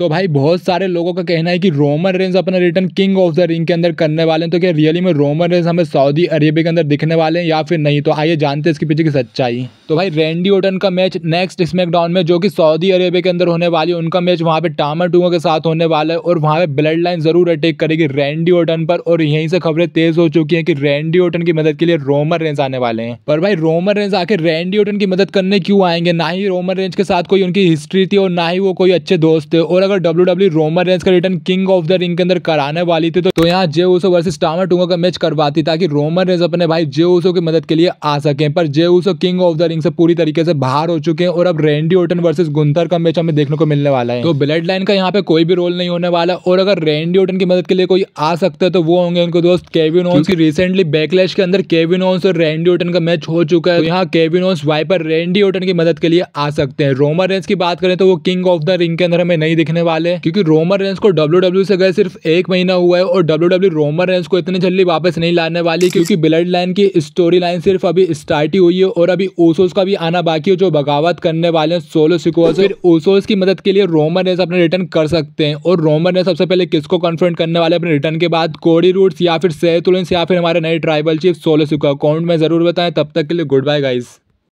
तो भाई बहुत सारे लोगों का कहना है कि रोमन रेंस अपना return king of the ring के अंदर करने वाले हैं तो क्या रियली में रोमन रेंस हमें सऊदी अरेबिया के अंदर दिखने वाले हैं या फिर नहीं तो आइए जानते हैं इसके पीछे की सच्चाई तो भाई रेंडी ओटन का मैच नेक्स्ट स्मैकडाउन में जो कि सऊदी अरेबिया के अंदर होने वाली है उनका मैच वहाँ पे टामा टूंगा के साथ होने वाला है और वहाँ पे ब्लड लाइन जरूर अटैक करेगी रेंडी ओटन पर और यहीं से खबरें तेज हो चुकी हैं कि रेंडी ओटन की मदद के लिए रोमन रेंस आने वाले हैं पर भाई रोमन रेंस आखिर रेंडी ओटन की मदद करने क्यों आएंगे ना ही रोमन रेंज के साथ कोई उनकी हिस्ट्री थी और ना ही वो कोई अच्छे दोस्त थे और अगर डब्ल्यू डब्ल्यू रोमन रेंस का return king of the ring के अंदर कराने वाली थी तो, तो यहाँ जे ऊसो वर्सेस टामर टूंगा का मैच करवाती ताकि रोमन रेंस अपने भाई जे ऊसो की मदद के लिए आ सके पर Jey Uso king of the ring से पूरी तरीके से बाहर हो चुके हैं और अब रेंडी ओटन वर्सेज गुंथर का मैच हमें देखने को मिलने वाला है तो ब्लड लाइन का यहाँ पे कोई भी रोल नहीं होने वाला और अगर रेंडी ओटन की मदद के लिए कोई आ सकता है तो वो होंगे उनके दोस्त केविन ओन की रिसेंटली बैकलैश के अंदर केविन ओन और रेंडी ओटन का मैच हो चुका है तो यहाँ Kevin Owens Viper Randy Orton की मदद के लिए आ सकते हैं रोमन रेंस की बात करें तो वो किंग ऑफ द रिंग के अंदर हमें नहीं दिखने देखने वाले हैं क्योंकि रोमन रेंस को डब्ल्यू e से गए सिर्फ एक महीना हुआ है और डब्ल्यू रोमन रेंस को इतनी जल्दी वापस नहीं लाने वाली क्योंकि ब्लड लाइन की स्टोरी लाइन सिर्फ अभी स्टार्ट ही हुई है और अभी ओसोस का भी आना बाकी है जो बगावत करने वाले हैं सोलो सिकोर से ओसोस की मदद के लिए रोमन रेंस अपने रिटर्न कर सकते हैं और रोमन रेंस सबसे पहले किसको कन्फ्रंट करने वाले अपने रिटर्न के बाद कोडी रूट्स या फिर सेतुल या फिर हमारे नए tribal chief Solo Sikoa account में जरूर बताएं तब तक के लिए गुड बाय गाइज़